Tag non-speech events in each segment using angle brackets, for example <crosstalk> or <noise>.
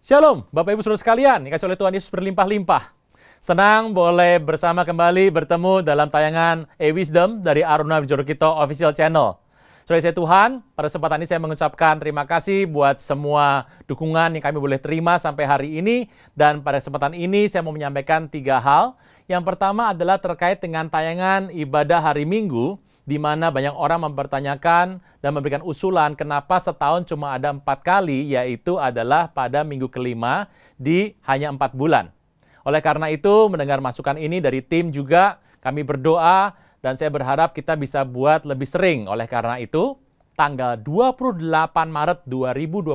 Shalom, Bapak Ibu seluruh sekalian, dikasih oleh Tuhan Yesus berlimpah-limpah. Senang boleh bersama kembali bertemu dalam tayangan E-Wisdom dari Aruna Wijorokito Official Channel. Saudara saya Tuhan, pada kesempatan ini saya mengucapkan terima kasih buat semua dukungan yang kami boleh terima sampai hari ini. Dan pada kesempatan ini saya mau menyampaikan tiga hal. Yang pertama adalah terkait dengan tayangan ibadah hari Minggu di mana banyak orang mempertanyakan dan memberikan usulan kenapa setahun cuma ada empat kali, yaitu adalah pada minggu kelima di hanya empat bulan. Oleh karena itu, mendengar masukan ini dari tim juga, kami berdoa dan saya berharap kita bisa buat lebih sering. Oleh karena itu, tanggal 28 Maret 2021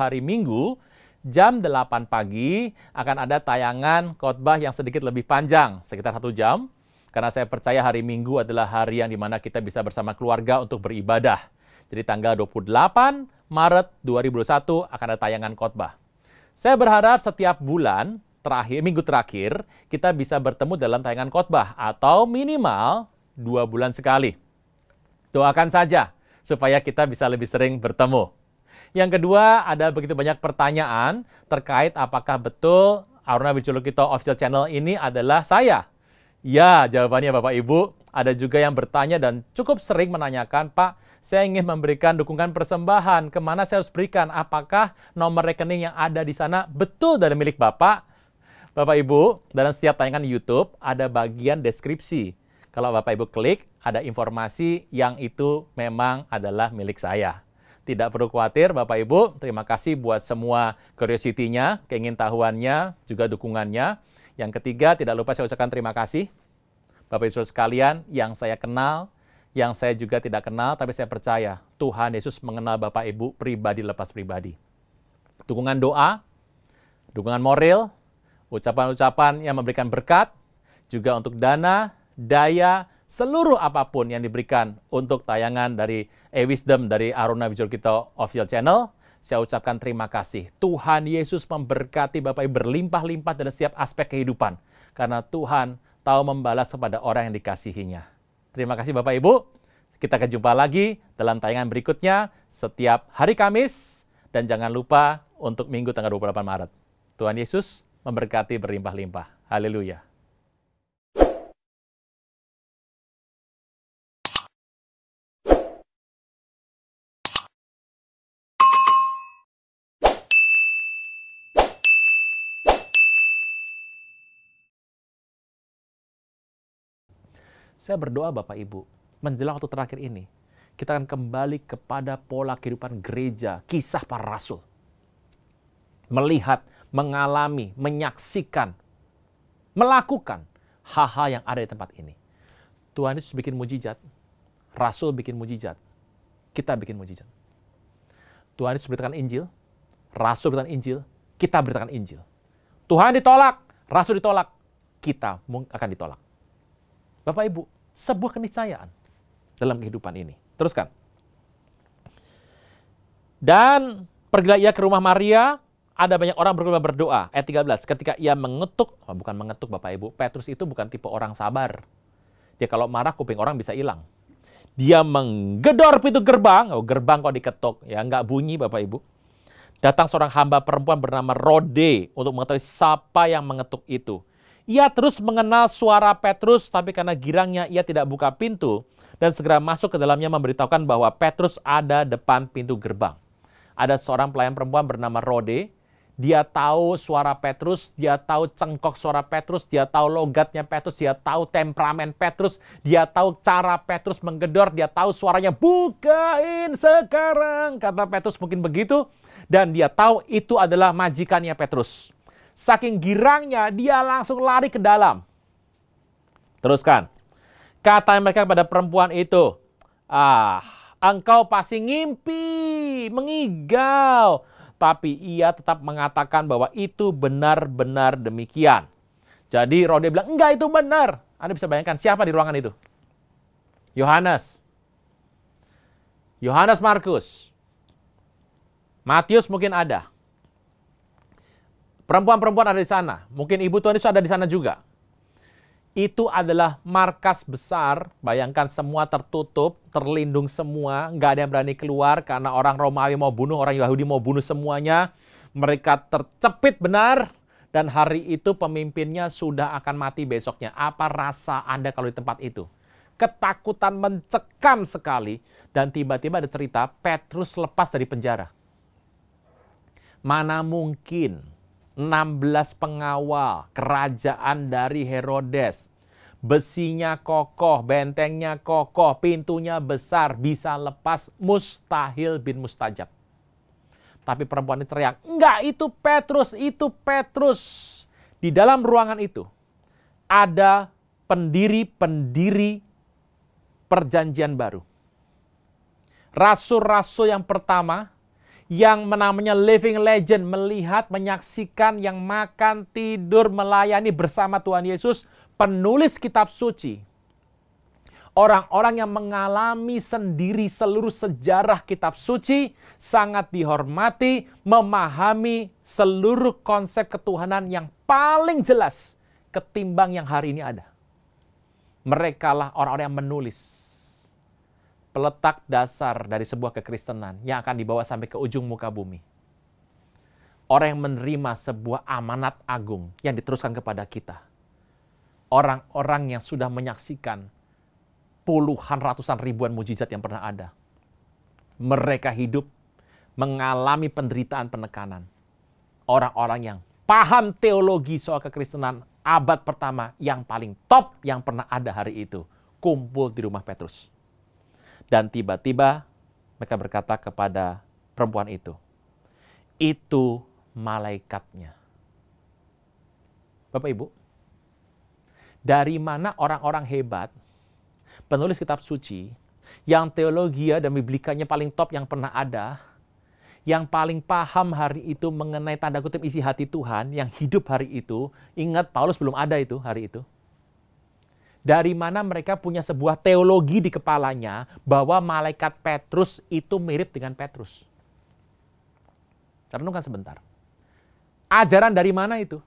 hari Minggu, jam 8 pagi akan ada tayangan khotbah yang sedikit lebih panjang, sekitar satu jam, karena saya percaya hari Minggu adalah hari yang dimana kita bisa bersama keluarga untuk beribadah. Jadi tanggal 28 Maret 2021 akan ada tayangan khotbah. Saya berharap setiap bulan terakhir minggu terakhir kita bisa bertemu dalam tayangan khotbah atau minimal dua bulan sekali. Doakan saja supaya kita bisa lebih sering bertemu. Yang kedua, ada begitu banyak pertanyaan terkait apakah betul Aruna Wiculukito Official Channel ini adalah saya, Ya, jawabannya Bapak Ibu. Ada juga yang bertanya dan cukup sering menanyakan, Pak, saya ingin memberikan dukungan persembahan. Kemana saya harus berikan? Apakah nomor rekening yang ada di sana betul dari milik Bapak? Bapak Ibu, dalam setiap tayangan YouTube ada bagian deskripsi. Kalau Bapak Ibu klik, ada informasi yang itu memang adalah milik saya. Tidak perlu khawatir Bapak Ibu, terima kasih buat semua curiosity-nya, keingintahuannya, juga dukungannya. Yang ketiga, tidak lupa saya ucapkan terima kasih Bapak Ibu sekalian yang saya kenal, yang saya juga tidak kenal, tapi saya percaya Tuhan Yesus mengenal Bapak Ibu pribadi lepas pribadi. Dukungan doa, dukungan moral, ucapan-ucapan yang memberikan berkat, juga untuk dana, daya, seluruh apapun yang diberikan untuk tayangan dari A-Wisdom dari Aruna Vijor Official Channel. Saya ucapkan terima kasih. Tuhan Yesus memberkati Bapak Ibu berlimpah-limpah dalam setiap aspek kehidupan. Karena Tuhan tahu membalas kepada orang yang dikasihinya. Terima kasih Bapak Ibu. Kita akan jumpa lagi dalam tayangan berikutnya setiap hari Kamis. Dan jangan lupa untuk minggu tanggal 28 Maret. Tuhan Yesus memberkati berlimpah-limpah. Haleluya. Saya berdoa Bapak Ibu, menjelang waktu terakhir ini, kita akan kembali kepada pola kehidupan gereja, kisah para rasul. Melihat, mengalami, menyaksikan, melakukan hal-hal yang ada di tempat ini. Tuhan Yesus bikin mujizat, Rasul bikin mujizat, kita bikin mujizat. Tuhan Yesus beritakan Injil, Rasul beritakan Injil, kita beritakan Injil. Tuhan ditolak, Rasul ditolak, kita akan ditolak. Bapak Ibu, sebuah keniscayaan dalam kehidupan ini. Teruskan. Dan pergilah ia ke rumah Maria, ada banyak orang berkumpul berdoa. Ayat 13, ketika ia mengetuk, oh bukan mengetuk Bapak Ibu, Petrus itu bukan tipe orang sabar. Dia kalau marah kuping orang bisa hilang. Dia menggedor pintu gerbang, oh, gerbang kok diketuk, ya nggak bunyi Bapak Ibu. Datang seorang hamba perempuan bernama Rode untuk mengetahui siapa yang mengetuk itu. Ia terus mengenal suara Petrus, tapi karena girangnya ia tidak buka pintu dan segera masuk ke dalamnya memberitahukan bahwa Petrus ada depan pintu gerbang. Ada seorang pelayan perempuan bernama Rode. Dia tahu suara Petrus, dia tahu cengkok suara Petrus, dia tahu logatnya Petrus, dia tahu temperamen Petrus, dia tahu cara Petrus menggedor, dia tahu suaranya bukain sekarang. Kata Petrus mungkin begitu dan dia tahu itu adalah majikannya Petrus. Saking girangnya, dia langsung lari ke dalam. Teruskan. Kata mereka kepada perempuan itu, Ah, engkau pasti ngimpi, mengigau. Tapi ia tetap mengatakan bahwa itu benar-benar demikian. Jadi Rode bilang, enggak itu benar. Anda bisa bayangkan siapa di ruangan itu? Yohanes. Yohanes Markus. Matius mungkin ada. Perempuan-perempuan ada di sana. Mungkin ibu Tuhan Yesus ada di sana juga. Itu adalah markas besar. Bayangkan semua tertutup, terlindung semua. Nggak ada yang berani keluar karena orang Romawi mau bunuh, orang Yahudi mau bunuh semuanya. Mereka tercepit benar. Dan hari itu pemimpinnya sudah akan mati besoknya. Apa rasa Anda kalau di tempat itu? Ketakutan mencekam sekali. Dan tiba-tiba ada cerita Petrus lepas dari penjara. Mana mungkin 16 pengawal kerajaan dari Herodes. Besinya kokoh, bentengnya kokoh, pintunya besar, bisa lepas mustahil bin mustajab. Tapi perempuan ini teriak, enggak itu Petrus, itu Petrus. Di dalam ruangan itu ada pendiri-pendiri perjanjian baru. Rasul-rasul yang pertama yang namanya living legend, melihat, menyaksikan, yang makan, tidur, melayani bersama Tuhan Yesus, penulis kitab suci. Orang-orang yang mengalami sendiri seluruh sejarah kitab suci sangat dihormati, memahami seluruh konsep ketuhanan yang paling jelas ketimbang yang hari ini ada. Merekalah orang-orang yang menulis peletak dasar dari sebuah kekristenan yang akan dibawa sampai ke ujung muka bumi. Orang yang menerima sebuah amanat agung yang diteruskan kepada kita. Orang-orang yang sudah menyaksikan puluhan ratusan ribuan mujizat yang pernah ada. Mereka hidup mengalami penderitaan penekanan. Orang-orang yang paham teologi soal kekristenan abad pertama yang paling top yang pernah ada hari itu. Kumpul di rumah Petrus. Dan tiba-tiba mereka berkata kepada perempuan itu, itu malaikatnya. Bapak Ibu, dari mana orang-orang hebat, penulis kitab suci, yang teologi ya dan biblikanya paling top yang pernah ada, yang paling paham hari itu mengenai tanda kutip isi hati Tuhan, yang hidup hari itu, ingat Paulus belum ada itu hari itu dari mana mereka punya sebuah teologi di kepalanya bahwa malaikat Petrus itu mirip dengan Petrus. Renungkan sebentar. Ajaran dari mana itu?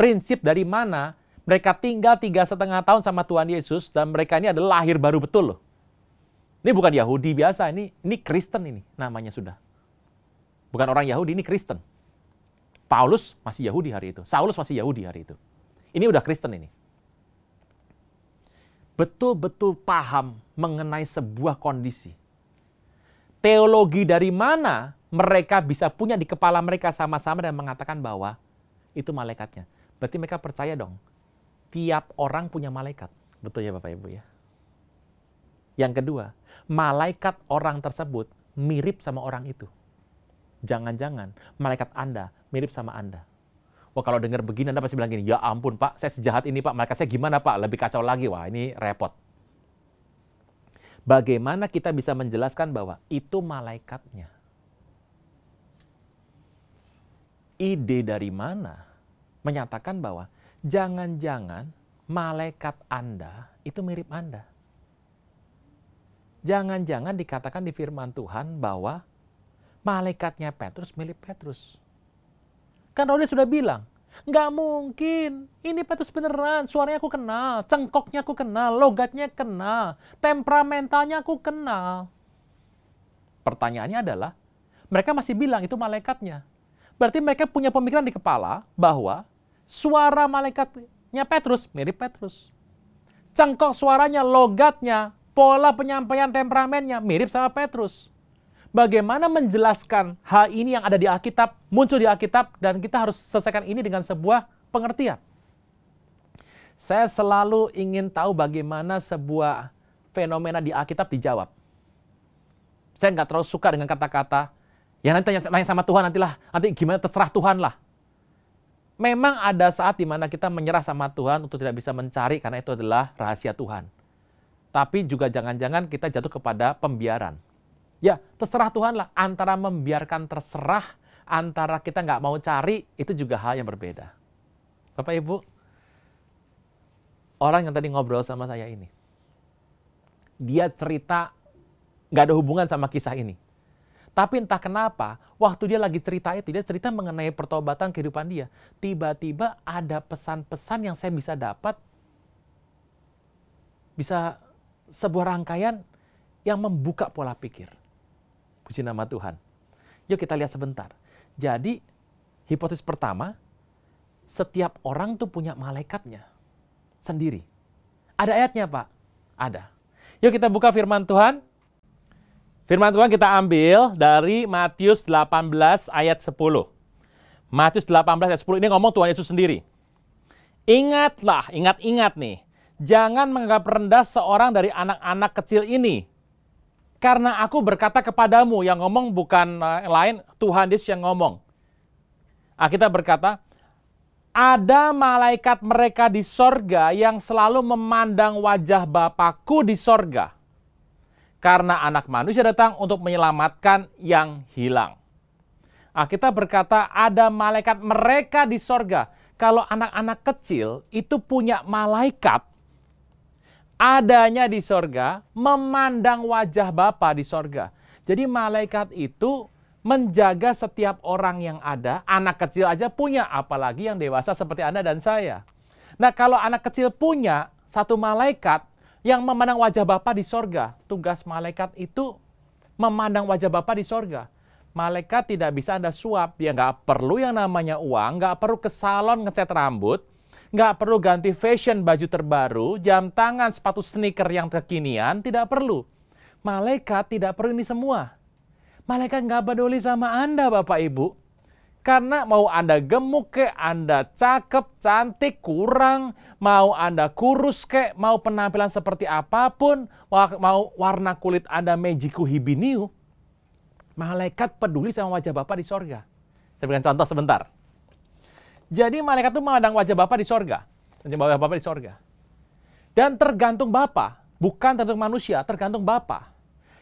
Prinsip dari mana mereka tinggal tiga setengah tahun sama Tuhan Yesus dan mereka ini adalah lahir baru betul loh. Ini bukan Yahudi biasa, ini ini Kristen ini namanya sudah. Bukan orang Yahudi, ini Kristen. Paulus masih Yahudi hari itu, Saulus masih Yahudi hari itu. Ini udah Kristen ini betul-betul paham mengenai sebuah kondisi. Teologi dari mana mereka bisa punya di kepala mereka sama-sama dan mengatakan bahwa itu malaikatnya. Berarti mereka percaya dong, tiap orang punya malaikat. Betul ya Bapak Ibu ya? Yang kedua, malaikat orang tersebut mirip sama orang itu. Jangan-jangan malaikat Anda mirip sama Anda. Wah kalau dengar begini Anda pasti bilang gini, ya ampun Pak, saya sejahat ini Pak, mereka saya gimana Pak? Lebih kacau lagi, wah ini repot. Bagaimana kita bisa menjelaskan bahwa itu malaikatnya? Ide dari mana menyatakan bahwa jangan-jangan malaikat Anda itu mirip Anda. Jangan-jangan dikatakan di firman Tuhan bahwa malaikatnya Petrus mirip Petrus. Kan Rauli sudah bilang, nggak mungkin. Ini Petrus beneran. Suaranya aku kenal, cengkoknya aku kenal, logatnya kenal, temperamentalnya aku kenal. Pertanyaannya adalah, mereka masih bilang itu malaikatnya. Berarti mereka punya pemikiran di kepala bahwa suara malaikatnya Petrus mirip Petrus. Cengkok suaranya, logatnya, pola penyampaian temperamennya mirip sama Petrus bagaimana menjelaskan hal ini yang ada di Alkitab, muncul di Alkitab, dan kita harus selesaikan ini dengan sebuah pengertian. Saya selalu ingin tahu bagaimana sebuah fenomena di Alkitab dijawab. Saya nggak terlalu suka dengan kata-kata, ya nanti tanya, tanya sama Tuhan nantilah, nanti gimana terserah Tuhan lah. Memang ada saat di mana kita menyerah sama Tuhan untuk tidak bisa mencari karena itu adalah rahasia Tuhan. Tapi juga jangan-jangan kita jatuh kepada pembiaran Ya, terserah Tuhan lah. Antara membiarkan terserah, antara kita nggak mau cari, itu juga hal yang berbeda. Bapak Ibu, orang yang tadi ngobrol sama saya ini, dia cerita nggak ada hubungan sama kisah ini. Tapi entah kenapa, waktu dia lagi cerita itu, dia cerita mengenai pertobatan kehidupan dia. Tiba-tiba ada pesan-pesan yang saya bisa dapat, bisa sebuah rangkaian yang membuka pola pikir puji nama Tuhan. Yuk kita lihat sebentar. Jadi hipotesis pertama, setiap orang tuh punya malaikatnya sendiri. Ada ayatnya Pak? Ada. Yuk kita buka firman Tuhan. Firman Tuhan kita ambil dari Matius 18 ayat 10. Matius 18 ayat 10 ini ngomong Tuhan Yesus sendiri. Ingatlah, ingat-ingat nih. Jangan menganggap rendah seorang dari anak-anak kecil ini. Karena aku berkata kepadamu, yang ngomong bukan eh, lain, Tuhan Yesus yang ngomong. Ah, kita berkata, ada malaikat mereka di sorga yang selalu memandang wajah Bapakku di sorga. Karena anak manusia datang untuk menyelamatkan yang hilang. Ah, kita berkata ada malaikat mereka di sorga. Kalau anak-anak kecil itu punya malaikat adanya di sorga, memandang wajah Bapa di sorga. Jadi malaikat itu menjaga setiap orang yang ada, anak kecil aja punya, apalagi yang dewasa seperti Anda dan saya. Nah kalau anak kecil punya satu malaikat yang memandang wajah Bapa di sorga, tugas malaikat itu memandang wajah Bapa di sorga. Malaikat tidak bisa Anda suap, dia nggak perlu yang namanya uang, nggak perlu ke salon ngecat rambut, Nggak perlu ganti fashion baju terbaru, jam tangan, sepatu sneaker yang kekinian, tidak perlu. Malaikat tidak perlu ini semua. Malaikat nggak peduli sama Anda, Bapak Ibu. Karena mau Anda gemuk ke, Anda cakep, cantik, kurang, mau Anda kurus ke, mau penampilan seperti apapun, mau warna kulit Anda mejiku hibiniu, malaikat peduli sama wajah Bapak di sorga. Saya berikan contoh sebentar. Jadi malaikat itu memandang wajah Bapak di sorga. Wajah Bapa di sorga. Dan tergantung Bapak, bukan tergantung manusia, tergantung Bapak.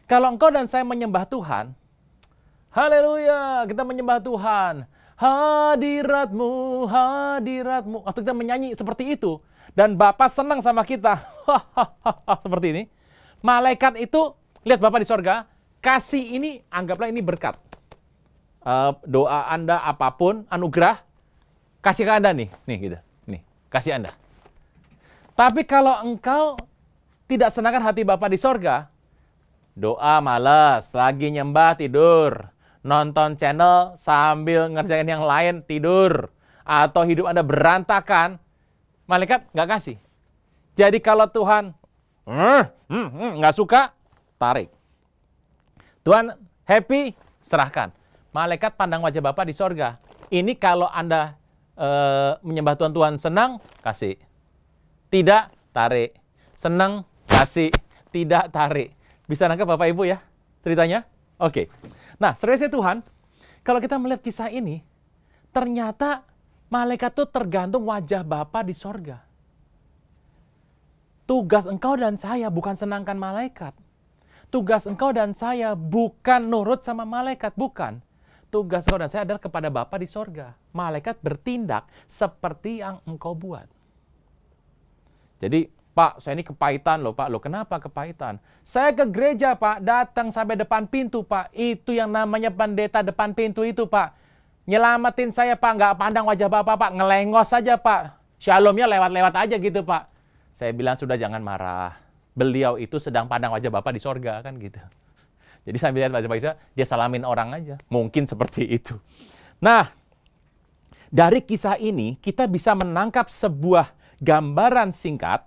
Kalau engkau dan saya menyembah Tuhan, haleluya, kita menyembah Tuhan. Hadiratmu, hadiratmu. Atau kita menyanyi seperti itu. Dan Bapak senang sama kita. <laughs> seperti ini. Malaikat itu, lihat Bapak di sorga, kasih ini, anggaplah ini berkat. Uh, doa Anda apapun, anugerah, kasih ke Anda nih, nih gitu. Nih, kasih Anda. Tapi kalau engkau tidak senangkan hati Bapa di sorga, doa malas lagi nyembah tidur, nonton channel sambil ngerjain yang lain tidur, atau hidup Anda berantakan, malaikat nggak kasih. Jadi kalau Tuhan eh, hmm, hmm, nggak suka, tarik. Tuhan happy, serahkan. Malaikat pandang wajah Bapak di sorga. Ini kalau Anda e, menyembah Tuhan Tuhan senang kasih. Tidak tarik. Senang kasih. Tidak tarik. Bisa nangkep Bapak Ibu ya ceritanya? Oke. Nah, seriusnya Tuhan, kalau kita melihat kisah ini, ternyata malaikat itu tergantung wajah Bapa di sorga. Tugas engkau dan saya bukan senangkan malaikat. Tugas engkau dan saya bukan nurut sama malaikat, bukan. Tugas kau dan saya adalah kepada Bapa di sorga. Malaikat bertindak seperti yang engkau buat. Jadi, Pak, saya ini kepahitan loh, Pak. Loh, kenapa kepahitan? Saya ke gereja, Pak. Datang sampai depan pintu, Pak. Itu yang namanya pendeta depan pintu itu, Pak. Nyelamatin saya, Pak. Nggak pandang wajah Bapak, Pak. Ngelengos saja, Pak. Shalomnya lewat-lewat aja gitu, Pak. Saya bilang, sudah jangan marah. Beliau itu sedang pandang wajah Bapak di sorga, kan gitu. Jadi sambil lihat baca-baca dia salamin orang aja. Mungkin seperti itu. Nah, dari kisah ini kita bisa menangkap sebuah gambaran singkat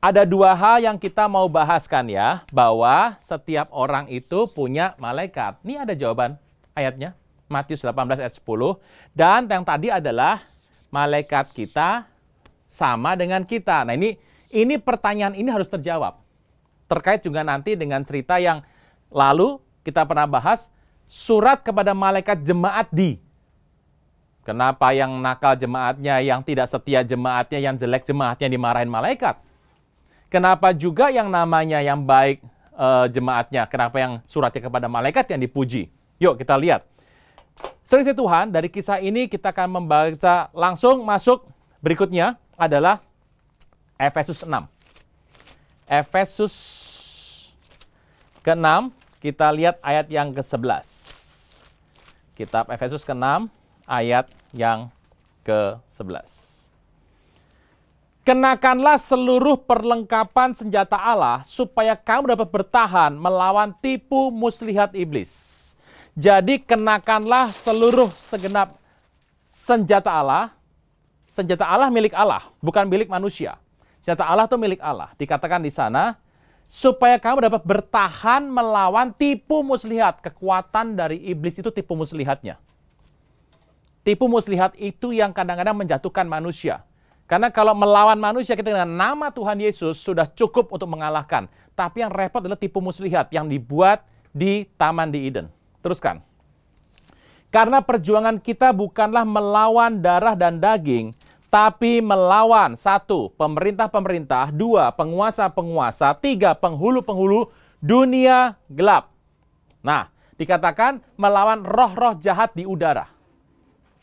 ada dua hal yang kita mau bahaskan ya, bahwa setiap orang itu punya malaikat. Ini ada jawaban ayatnya, Matius 18 ayat 10. Dan yang tadi adalah malaikat kita sama dengan kita. Nah ini ini pertanyaan ini harus terjawab. Terkait juga nanti dengan cerita yang Lalu kita pernah bahas surat kepada malaikat jemaat di. Kenapa yang nakal jemaatnya, yang tidak setia jemaatnya, yang jelek jemaatnya dimarahin malaikat? Kenapa juga yang namanya yang baik uh, jemaatnya? Kenapa yang suratnya kepada malaikat yang dipuji? Yuk kita lihat. Selisih Tuhan, dari kisah ini kita akan membaca langsung masuk berikutnya adalah Efesus 6. Efesus ke-6 kita lihat ayat yang ke-11. Kitab Efesus ke-6 ayat yang ke-11. Kenakanlah seluruh perlengkapan senjata Allah supaya kamu dapat bertahan melawan tipu muslihat iblis. Jadi kenakanlah seluruh segenap senjata Allah. Senjata Allah milik Allah, bukan milik manusia. Senjata Allah itu milik Allah. Dikatakan di sana, supaya kamu dapat bertahan melawan tipu muslihat. Kekuatan dari iblis itu tipu muslihatnya. Tipu muslihat itu yang kadang-kadang menjatuhkan manusia. Karena kalau melawan manusia kita dengan nama Tuhan Yesus sudah cukup untuk mengalahkan. Tapi yang repot adalah tipu muslihat yang dibuat di Taman di Eden. Teruskan. Karena perjuangan kita bukanlah melawan darah dan daging, tapi melawan satu pemerintah-pemerintah, dua penguasa-penguasa, tiga penghulu-penghulu dunia gelap. Nah, dikatakan melawan roh-roh jahat di udara.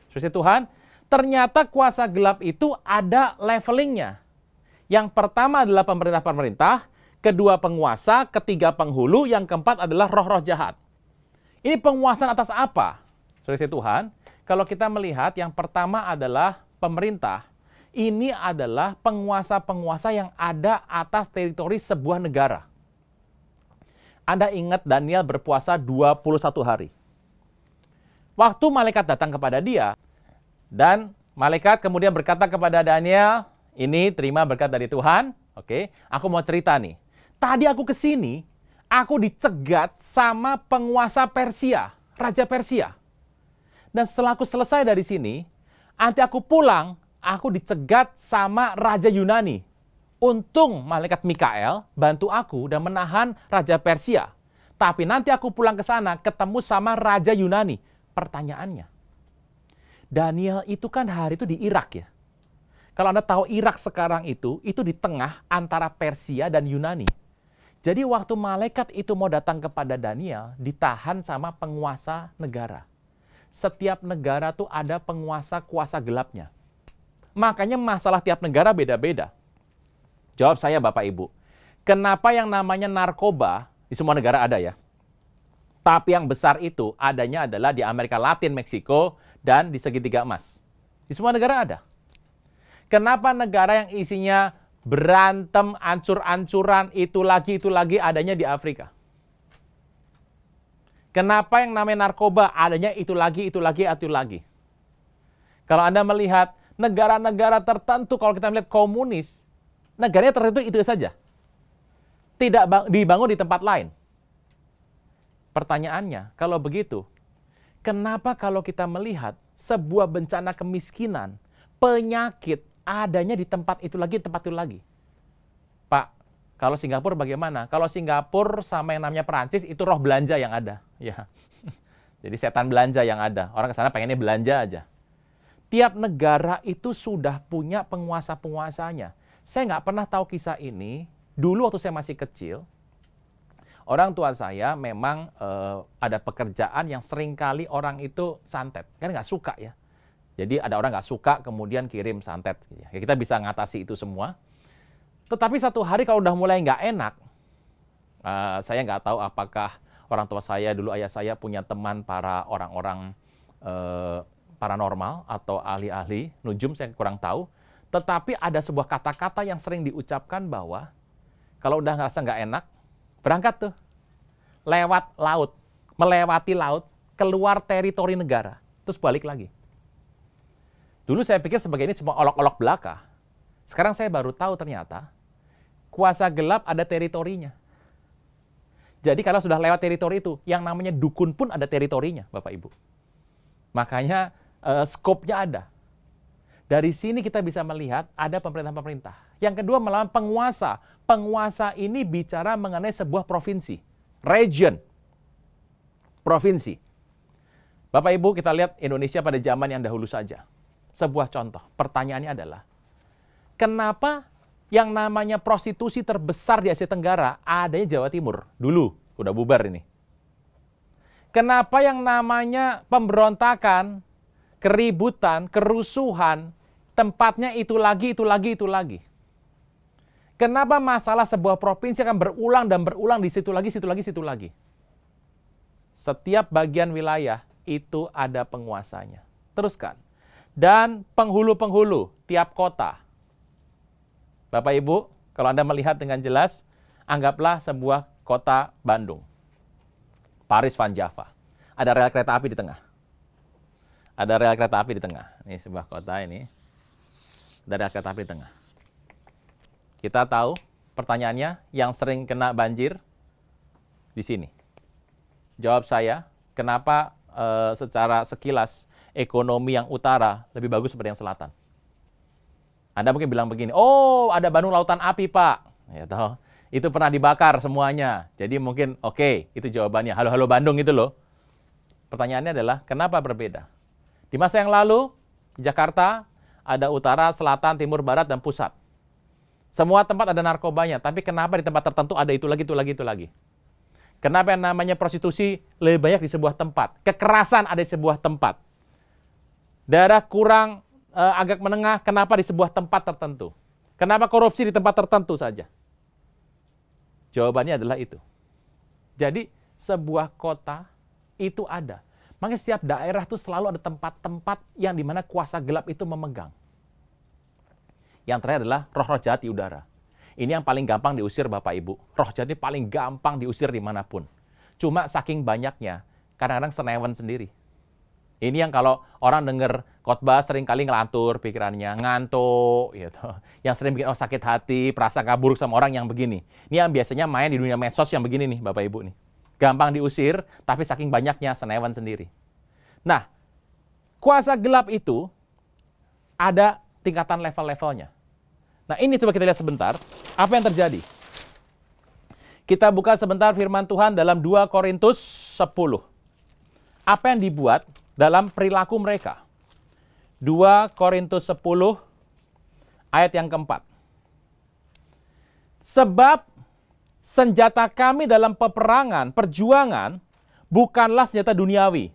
Susi Tuhan, ternyata kuasa gelap itu ada levelingnya. Yang pertama adalah pemerintah-pemerintah, kedua penguasa, ketiga penghulu, yang keempat adalah roh-roh jahat. Ini penguasaan atas apa? Saudara Tuhan, kalau kita melihat yang pertama adalah pemerintah ini adalah penguasa-penguasa yang ada atas teritori sebuah negara. Anda ingat Daniel berpuasa 21 hari. Waktu malaikat datang kepada dia, dan malaikat kemudian berkata kepada Daniel, ini terima berkat dari Tuhan, oke, aku mau cerita nih. Tadi aku kesini, aku dicegat sama penguasa Persia, Raja Persia. Dan setelah aku selesai dari sini, Nanti aku pulang, aku dicegat sama Raja Yunani. Untung malaikat Mikael bantu aku dan menahan Raja Persia. Tapi nanti aku pulang ke sana ketemu sama Raja Yunani. Pertanyaannya, Daniel itu kan hari itu di Irak ya. Kalau Anda tahu Irak sekarang itu, itu di tengah antara Persia dan Yunani. Jadi waktu malaikat itu mau datang kepada Daniel, ditahan sama penguasa negara setiap negara tuh ada penguasa-kuasa gelapnya. Makanya masalah tiap negara beda-beda. Jawab saya Bapak Ibu, kenapa yang namanya narkoba di semua negara ada ya? Tapi yang besar itu adanya adalah di Amerika Latin, Meksiko, dan di segitiga emas. Di semua negara ada. Kenapa negara yang isinya berantem, ancur-ancuran, itu lagi, itu lagi adanya di Afrika? Kenapa yang namanya narkoba adanya itu lagi, itu lagi, itu lagi. Kalau Anda melihat negara-negara tertentu, kalau kita melihat komunis, negaranya tertentu itu saja. Tidak dibangun di tempat lain. Pertanyaannya, kalau begitu, kenapa kalau kita melihat sebuah bencana kemiskinan, penyakit adanya di tempat itu lagi, tempat itu lagi? Pak, kalau Singapura bagaimana? Kalau Singapura sama yang namanya Perancis itu roh belanja yang ada, <laughs> ya. Jadi setan belanja yang ada. Orang ke sana pengennya belanja aja. Tiap negara itu sudah punya penguasa-penguasanya. Saya nggak pernah tahu kisah ini. Dulu waktu saya masih kecil, orang tua saya memang eh, ada pekerjaan yang sering kali orang itu santet. Kan nggak suka ya. Jadi ada orang nggak suka kemudian kirim santet. Ya, kita bisa ngatasi itu semua. Tetapi satu hari kalau udah mulai nggak enak, uh, saya nggak tahu apakah orang tua saya dulu ayah saya punya teman para orang-orang uh, paranormal atau ahli-ahli nujum saya kurang tahu. Tetapi ada sebuah kata-kata yang sering diucapkan bahwa kalau udah ngerasa nggak enak, berangkat tuh, lewat laut, melewati laut, keluar teritori negara, terus balik lagi. Dulu saya pikir sebagai ini cuma olok-olok belaka. Sekarang saya baru tahu ternyata kuasa gelap ada teritorinya. Jadi kalau sudah lewat teritori itu, yang namanya dukun pun ada teritorinya, Bapak Ibu. Makanya uh, eh, skopnya ada. Dari sini kita bisa melihat ada pemerintah-pemerintah. Yang kedua melawan penguasa. Penguasa ini bicara mengenai sebuah provinsi, region, provinsi. Bapak Ibu kita lihat Indonesia pada zaman yang dahulu saja. Sebuah contoh, pertanyaannya adalah, kenapa yang namanya prostitusi terbesar di Asia Tenggara adanya Jawa Timur. Dulu, udah bubar ini. Kenapa yang namanya pemberontakan, keributan, kerusuhan, tempatnya itu lagi, itu lagi, itu lagi. Kenapa masalah sebuah provinsi akan berulang dan berulang di situ lagi, situ lagi, situ lagi. Setiap bagian wilayah itu ada penguasanya. Teruskan. Dan penghulu-penghulu tiap kota Bapak Ibu, kalau Anda melihat dengan jelas, anggaplah sebuah kota Bandung. Paris Van Java. Ada rel kereta api di tengah. Ada rel kereta api di tengah. Ini sebuah kota ini. Ada rel kereta api di tengah. Kita tahu pertanyaannya yang sering kena banjir di sini. Jawab saya, kenapa e, secara sekilas ekonomi yang utara lebih bagus daripada yang selatan? Anda mungkin bilang begini, oh ada Bandung Lautan Api Pak. Ya toh, itu pernah dibakar semuanya. Jadi mungkin oke, okay, itu jawabannya. Halo-halo Bandung itu loh. Pertanyaannya adalah, kenapa berbeda? Di masa yang lalu, Jakarta ada utara, selatan, timur, barat, dan pusat. Semua tempat ada narkobanya, tapi kenapa di tempat tertentu ada itu lagi, itu lagi, itu lagi? Kenapa yang namanya prostitusi lebih banyak di sebuah tempat? Kekerasan ada di sebuah tempat. Daerah kurang uh, agak menengah, kenapa di sebuah tempat tertentu? Kenapa korupsi di tempat tertentu saja? Jawabannya adalah itu. Jadi sebuah kota itu ada. Makanya setiap daerah itu selalu ada tempat-tempat yang dimana kuasa gelap itu memegang. Yang terakhir adalah roh-roh jahat di udara. Ini yang paling gampang diusir Bapak Ibu. Roh jahat ini paling gampang diusir dimanapun. Cuma saking banyaknya, kadang-kadang senewan sendiri. Ini yang kalau orang dengar khotbah sering kali ngelantur pikirannya, ngantuk gitu. Yang sering bikin oh sakit hati, prasangka buruk sama orang yang begini. Ini yang biasanya main di dunia medsos yang begini nih Bapak Ibu nih. Gampang diusir, tapi saking banyaknya senewan sendiri. Nah, kuasa gelap itu ada tingkatan level-levelnya. Nah, ini coba kita lihat sebentar apa yang terjadi. Kita buka sebentar firman Tuhan dalam 2 Korintus 10. Apa yang dibuat dalam perilaku mereka. 2 Korintus 10 ayat yang keempat. Sebab senjata kami dalam peperangan, perjuangan, bukanlah senjata duniawi.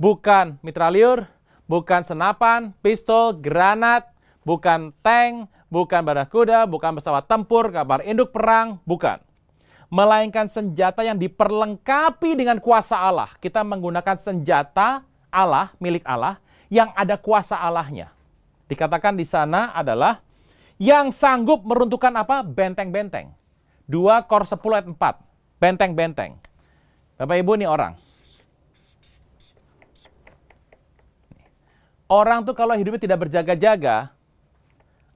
Bukan mitraliur, bukan senapan, pistol, granat, bukan tank, bukan badak kuda, bukan pesawat tempur, kabar induk perang, bukan. Melainkan senjata yang diperlengkapi dengan kuasa Allah. Kita menggunakan senjata Allah, milik Allah, yang ada kuasa Allahnya. Dikatakan di sana adalah yang sanggup meruntuhkan apa? Benteng-benteng. 2 Kor 10 ayat 4. Benteng-benteng. Bapak Ibu ini orang. Orang tuh kalau hidupnya tidak berjaga-jaga,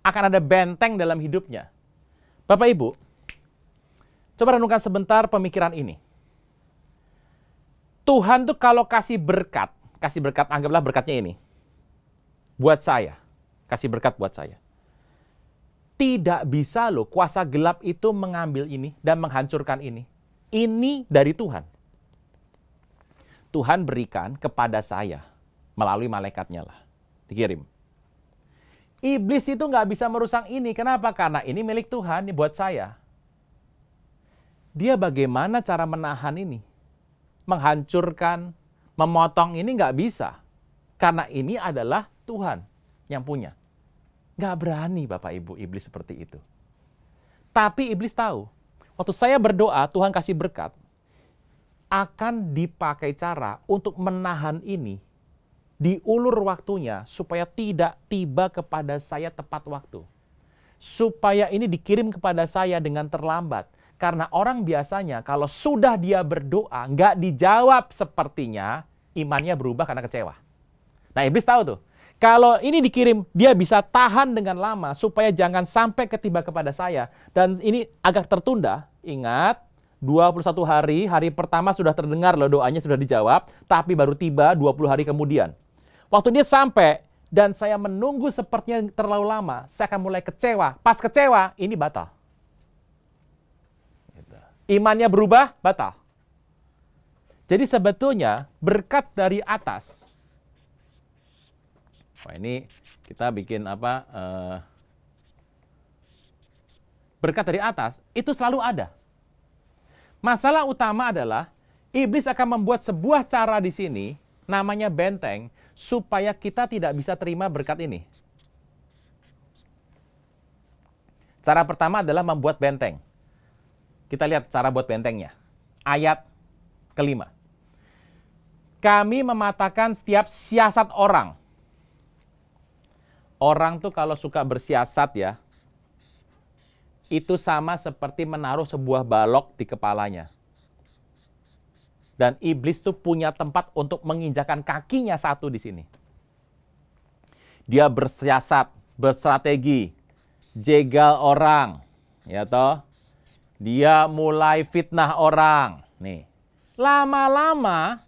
akan ada benteng dalam hidupnya. Bapak Ibu, coba renungkan sebentar pemikiran ini. Tuhan tuh kalau kasih berkat, kasih berkat, anggaplah berkatnya ini. Buat saya, kasih berkat buat saya. Tidak bisa loh kuasa gelap itu mengambil ini dan menghancurkan ini. Ini dari Tuhan. Tuhan berikan kepada saya melalui malaikatnya lah. Dikirim. Iblis itu nggak bisa merusak ini. Kenapa? Karena ini milik Tuhan, ini buat saya. Dia bagaimana cara menahan ini? Menghancurkan memotong ini nggak bisa. Karena ini adalah Tuhan yang punya. Nggak berani Bapak Ibu iblis seperti itu. Tapi iblis tahu, waktu saya berdoa Tuhan kasih berkat, akan dipakai cara untuk menahan ini, diulur waktunya supaya tidak tiba kepada saya tepat waktu. Supaya ini dikirim kepada saya dengan terlambat karena orang biasanya kalau sudah dia berdoa, nggak dijawab sepertinya, imannya berubah karena kecewa. Nah iblis tahu tuh, kalau ini dikirim, dia bisa tahan dengan lama supaya jangan sampai ketiba kepada saya. Dan ini agak tertunda. Ingat, 21 hari, hari pertama sudah terdengar loh doanya sudah dijawab, tapi baru tiba 20 hari kemudian. Waktu dia sampai dan saya menunggu sepertinya terlalu lama, saya akan mulai kecewa. Pas kecewa, ini batal imannya berubah, batal. Jadi sebetulnya berkat dari atas. Wah ini kita bikin apa? Uh, berkat dari atas itu selalu ada. Masalah utama adalah iblis akan membuat sebuah cara di sini namanya benteng supaya kita tidak bisa terima berkat ini. Cara pertama adalah membuat benteng. Kita lihat cara buat bentengnya. Ayat kelima. Kami mematakan setiap siasat orang. Orang tuh kalau suka bersiasat ya, itu sama seperti menaruh sebuah balok di kepalanya. Dan iblis tuh punya tempat untuk menginjakan kakinya satu di sini. Dia bersiasat, berstrategi, jegal orang, ya toh dia mulai fitnah orang. Nih. Lama-lama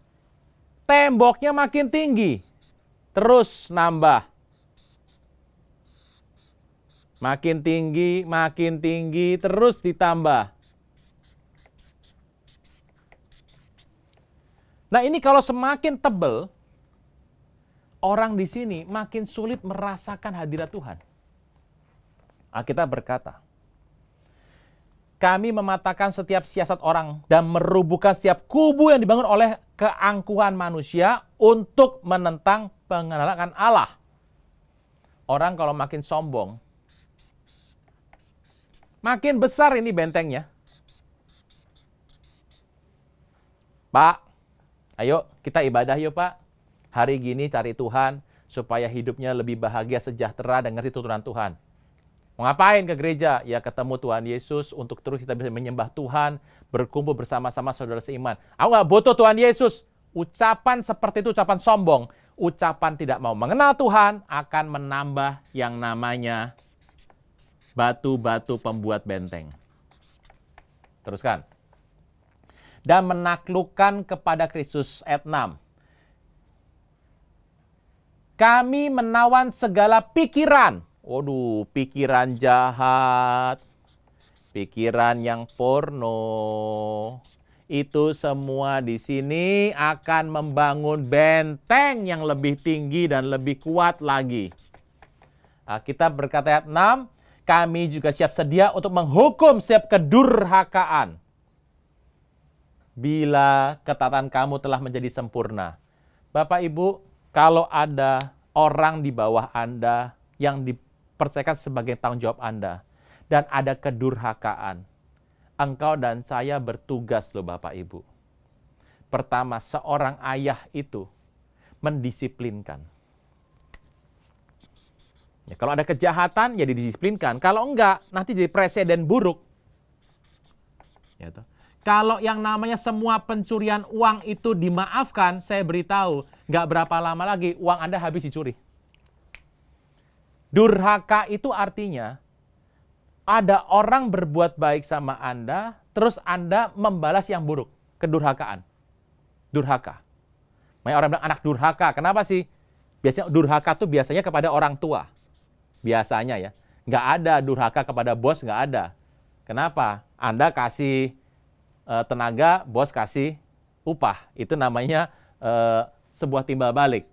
temboknya makin tinggi. Terus nambah. Makin tinggi, makin tinggi, terus ditambah. Nah, ini kalau semakin tebel, orang di sini makin sulit merasakan hadirat Tuhan. Alkitab berkata, kami mematahkan setiap siasat orang dan merubuhkan setiap kubu yang dibangun oleh keangkuhan manusia untuk menentang pengenalan Allah. Orang kalau makin sombong, makin besar ini bentengnya. Pak, ayo kita ibadah yuk Pak. Hari gini cari Tuhan supaya hidupnya lebih bahagia, sejahtera, dan ngerti tuntunan Tuhan. Mau ngapain ke gereja? Ya ketemu Tuhan Yesus untuk terus kita bisa menyembah Tuhan, berkumpul bersama-sama saudara seiman. Aku nggak butuh Tuhan Yesus. Ucapan seperti itu ucapan sombong. Ucapan tidak mau mengenal Tuhan akan menambah yang namanya batu-batu pembuat benteng. Teruskan. Dan menaklukkan kepada Kristus ayat 6. Kami menawan segala pikiran Waduh, pikiran jahat, pikiran yang porno. Itu semua di sini akan membangun benteng yang lebih tinggi dan lebih kuat lagi. Nah, kita berkata ayat 6, kami juga siap sedia untuk menghukum setiap kedurhakaan. Bila ketatan kamu telah menjadi sempurna. Bapak Ibu, kalau ada orang di bawah Anda yang di percayakan sebagai tanggung jawab Anda. Dan ada kedurhakaan. Engkau dan saya bertugas loh Bapak Ibu. Pertama, seorang ayah itu mendisiplinkan. Ya, kalau ada kejahatan, ya disiplinkan. Kalau enggak, nanti jadi presiden buruk. Ya, toh. Kalau yang namanya semua pencurian uang itu dimaafkan, saya beritahu, nggak berapa lama lagi uang Anda habis dicuri. Durhaka itu artinya ada orang berbuat baik sama Anda, terus Anda membalas yang buruk, kedurhakaan. Durhaka. Banyak orang bilang anak durhaka. Kenapa sih? Biasanya durhaka tuh biasanya kepada orang tua. Biasanya ya. Nggak ada durhaka kepada bos, nggak ada. Kenapa? Anda kasih uh, tenaga, bos kasih upah. Itu namanya uh, sebuah timbal balik.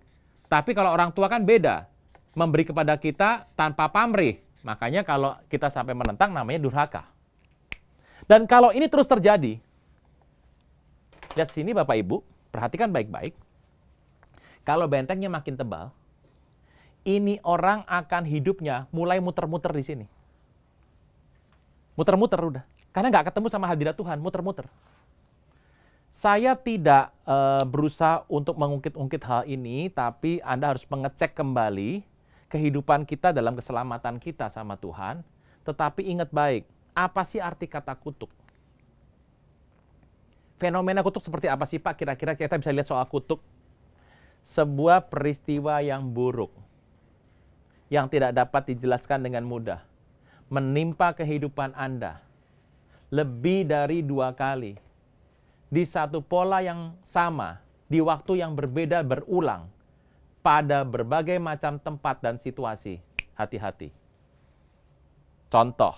Tapi kalau orang tua kan beda memberi kepada kita tanpa pamrih. Makanya kalau kita sampai menentang namanya durhaka. Dan kalau ini terus terjadi, lihat sini Bapak Ibu, perhatikan baik-baik. Kalau bentengnya makin tebal, ini orang akan hidupnya mulai muter-muter di sini. Muter-muter udah. Karena nggak ketemu sama hadirat Tuhan, muter-muter. Saya tidak e, berusaha untuk mengungkit-ungkit hal ini, tapi Anda harus mengecek kembali kehidupan kita dalam keselamatan kita sama Tuhan, tetapi ingat baik, apa sih arti kata kutuk? Fenomena kutuk seperti apa sih Pak? Kira-kira kita bisa lihat soal kutuk. Sebuah peristiwa yang buruk, yang tidak dapat dijelaskan dengan mudah, menimpa kehidupan Anda lebih dari dua kali, di satu pola yang sama, di waktu yang berbeda berulang, pada berbagai macam tempat dan situasi. Hati-hati. Contoh,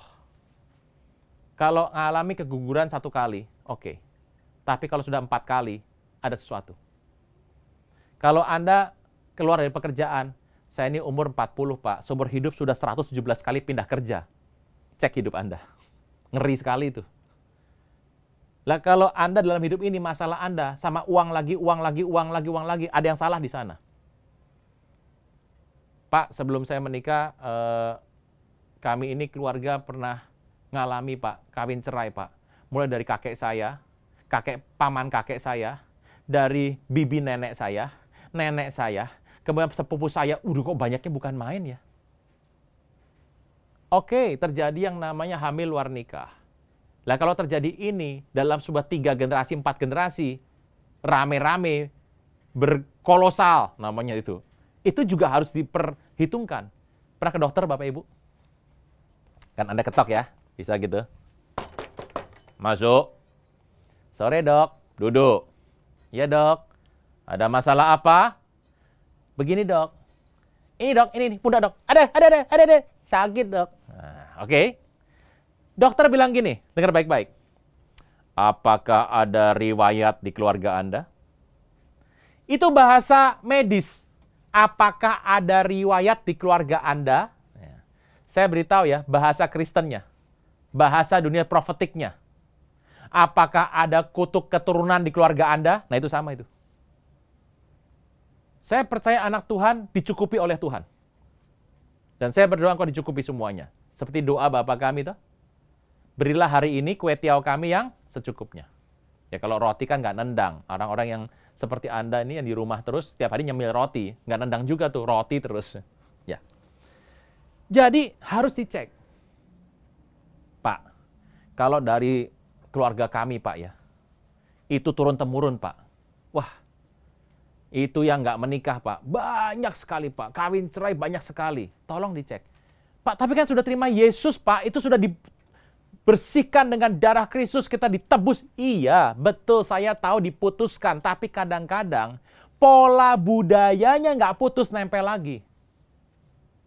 kalau mengalami keguguran satu kali, oke. Okay. Tapi kalau sudah empat kali, ada sesuatu. Kalau Anda keluar dari pekerjaan, saya ini umur 40, Pak. Seumur hidup sudah 117 kali pindah kerja. Cek hidup Anda. Ngeri sekali itu. Lah kalau Anda dalam hidup ini masalah Anda sama uang lagi, uang lagi, uang lagi, uang lagi, ada yang salah di sana. Pak, sebelum saya menikah, eh, kami ini keluarga pernah ngalami Pak, kawin cerai Pak. Mulai dari kakek saya, kakek paman kakek saya, dari bibi nenek saya, nenek saya, kemudian sepupu saya, udah kok banyaknya bukan main ya. Oke, terjadi yang namanya hamil luar nikah. Nah kalau terjadi ini dalam sebuah tiga generasi, empat generasi, rame-rame, berkolosal namanya itu. Itu juga harus diper, Hitungkan. Pernah ke dokter Bapak Ibu? Kan Anda ketok ya, bisa gitu. Masuk. Sore dok, duduk. Ya dok, ada masalah apa? Begini dok. Ini dok, ini nih, pundak dok. Ada, ada, ada, ada, ada. Sakit dok. Nah, Oke. Okay. Dokter bilang gini, dengar baik-baik. Apakah ada riwayat di keluarga Anda? Itu bahasa medis apakah ada riwayat di keluarga Anda? Ya. Saya beritahu ya, bahasa Kristennya, bahasa dunia profetiknya. Apakah ada kutuk keturunan di keluarga Anda? Nah itu sama itu. Saya percaya anak Tuhan dicukupi oleh Tuhan. Dan saya berdoa engkau dicukupi semuanya. Seperti doa Bapak kami itu. Berilah hari ini kue tiaw kami yang secukupnya. Ya kalau roti kan nggak nendang. Orang-orang yang seperti Anda ini yang di rumah terus tiap hari nyemil roti, nggak nendang juga tuh roti terus. Ya. Jadi harus dicek. Pak, kalau dari keluarga kami Pak ya, itu turun temurun Pak. Wah, itu yang nggak menikah Pak. Banyak sekali Pak, kawin cerai banyak sekali. Tolong dicek. Pak, tapi kan sudah terima Yesus Pak, itu sudah di, bersihkan dengan darah Kristus kita ditebus. Iya, betul saya tahu diputuskan, tapi kadang-kadang pola budayanya nggak putus nempel lagi.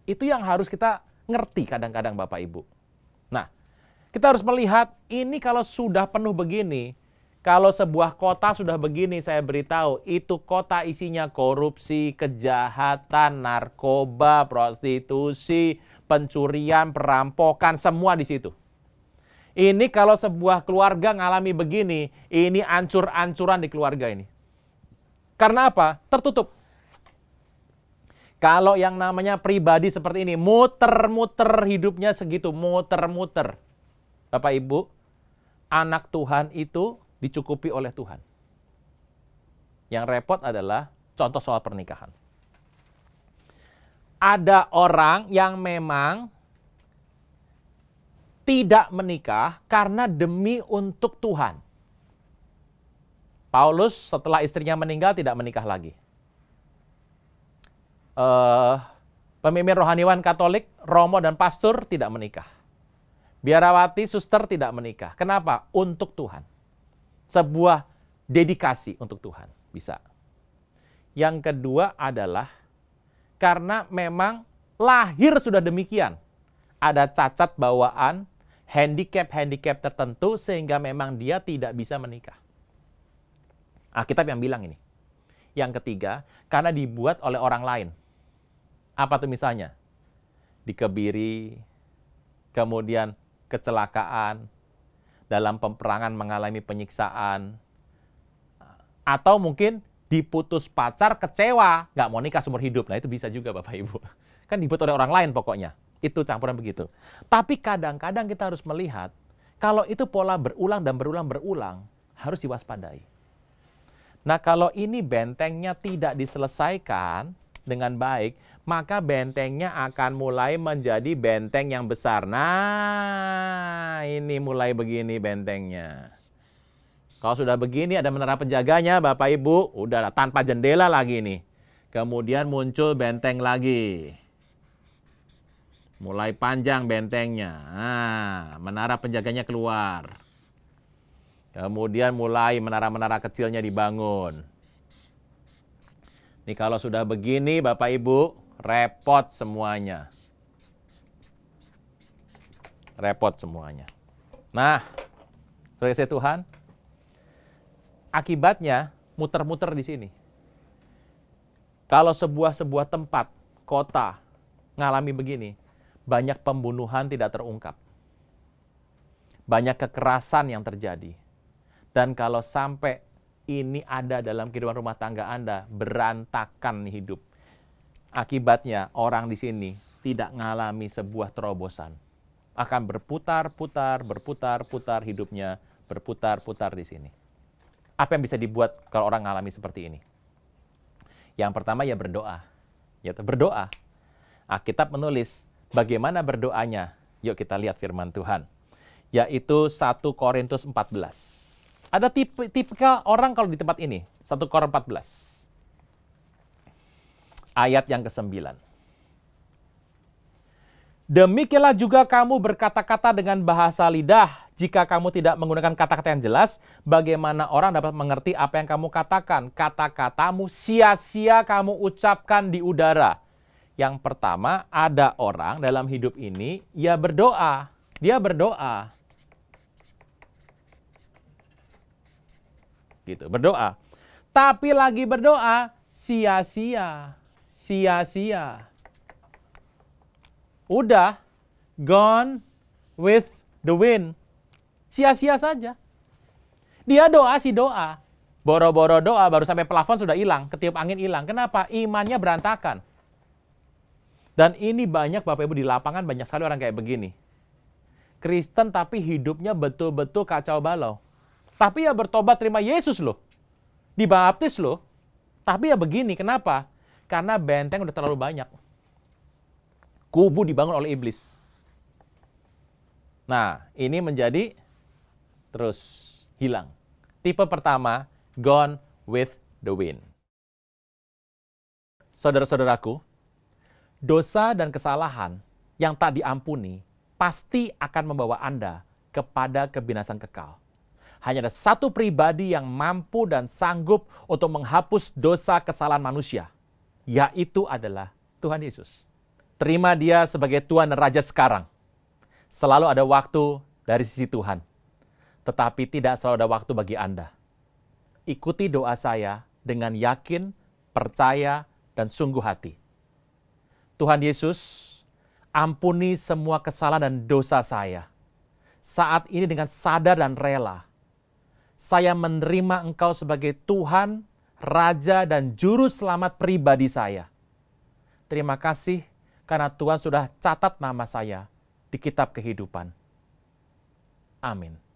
Itu yang harus kita ngerti kadang-kadang Bapak Ibu. Nah, kita harus melihat ini kalau sudah penuh begini, kalau sebuah kota sudah begini saya beritahu, itu kota isinya korupsi, kejahatan, narkoba, prostitusi, pencurian, perampokan, semua di situ. Ini kalau sebuah keluarga ngalami begini, ini ancur-ancuran di keluarga ini. Karena apa? Tertutup. Kalau yang namanya pribadi seperti ini, muter-muter hidupnya segitu, muter-muter. Bapak Ibu, anak Tuhan itu dicukupi oleh Tuhan. Yang repot adalah contoh soal pernikahan. Ada orang yang memang tidak menikah karena demi untuk Tuhan. Paulus setelah istrinya meninggal tidak menikah lagi. Uh, pemimpin rohaniwan Katolik, Romo dan pastor tidak menikah. Biarawati, suster tidak menikah. Kenapa? Untuk Tuhan. Sebuah dedikasi untuk Tuhan. Bisa. Yang kedua adalah karena memang lahir sudah demikian. Ada cacat bawaan handicap-handicap tertentu sehingga memang dia tidak bisa menikah. Alkitab yang bilang ini. Yang ketiga, karena dibuat oleh orang lain. Apa tuh misalnya? Dikebiri, kemudian kecelakaan, dalam peperangan mengalami penyiksaan, atau mungkin diputus pacar kecewa, nggak mau nikah seumur hidup. Nah itu bisa juga Bapak Ibu. Kan dibuat oleh orang lain pokoknya itu campuran begitu. Tapi kadang-kadang kita harus melihat kalau itu pola berulang dan berulang berulang harus diwaspadai. Nah, kalau ini bentengnya tidak diselesaikan dengan baik, maka bentengnya akan mulai menjadi benteng yang besar. Nah, ini mulai begini bentengnya. Kalau sudah begini ada menara penjaganya Bapak Ibu, udah tanpa jendela lagi nih. Kemudian muncul benteng lagi. Mulai panjang bentengnya. Nah, menara penjaganya keluar. Kemudian mulai menara-menara kecilnya dibangun. Ini kalau sudah begini Bapak Ibu, repot semuanya. Repot semuanya. Nah, terima ya Tuhan. Akibatnya muter-muter di sini. Kalau sebuah-sebuah tempat, kota, ngalami begini, banyak pembunuhan tidak terungkap. Banyak kekerasan yang terjadi. Dan kalau sampai ini ada dalam kehidupan rumah tangga Anda, berantakan hidup. Akibatnya orang di sini tidak mengalami sebuah terobosan. Akan berputar-putar, berputar-putar hidupnya, berputar-putar di sini. Apa yang bisa dibuat kalau orang mengalami seperti ini? Yang pertama ya berdoa. Ya berdoa. Alkitab ah, menulis Bagaimana berdoanya? Yuk kita lihat firman Tuhan. Yaitu 1 Korintus 14. Ada tipe, tipikal orang kalau di tempat ini. 1 Korintus 14. Ayat yang ke-9. Demikianlah juga kamu berkata-kata dengan bahasa lidah. Jika kamu tidak menggunakan kata-kata yang jelas, bagaimana orang dapat mengerti apa yang kamu katakan? Kata-katamu sia-sia kamu ucapkan di udara yang pertama, ada orang dalam hidup ini, ya berdoa. Dia berdoa. Gitu, berdoa. Tapi lagi berdoa, sia-sia. Sia-sia. Udah, gone with the wind. Sia-sia saja. Dia doa si doa. Boro-boro doa baru sampai pelafon sudah hilang, ketiup angin hilang. Kenapa? Imannya berantakan. Dan ini banyak Bapak Ibu di lapangan banyak sekali orang kayak begini. Kristen tapi hidupnya betul-betul kacau balau. Tapi ya bertobat terima Yesus loh. Dibaptis loh. Tapi ya begini, kenapa? Karena benteng udah terlalu banyak. Kubu dibangun oleh iblis. Nah, ini menjadi terus hilang. Tipe pertama, gone with the wind. Saudara-saudaraku, dosa dan kesalahan yang tak diampuni pasti akan membawa Anda kepada kebinasan kekal. Hanya ada satu pribadi yang mampu dan sanggup untuk menghapus dosa kesalahan manusia, yaitu adalah Tuhan Yesus. Terima Dia sebagai Tuhan Raja sekarang. Selalu ada waktu dari sisi Tuhan, tetapi tidak selalu ada waktu bagi Anda. Ikuti doa saya dengan yakin, percaya, dan sungguh hati. Tuhan Yesus, ampuni semua kesalahan dan dosa saya. Saat ini dengan sadar dan rela, saya menerima Engkau sebagai Tuhan, Raja, dan Juru Selamat pribadi saya. Terima kasih karena Tuhan sudah catat nama saya di kitab kehidupan. Amin.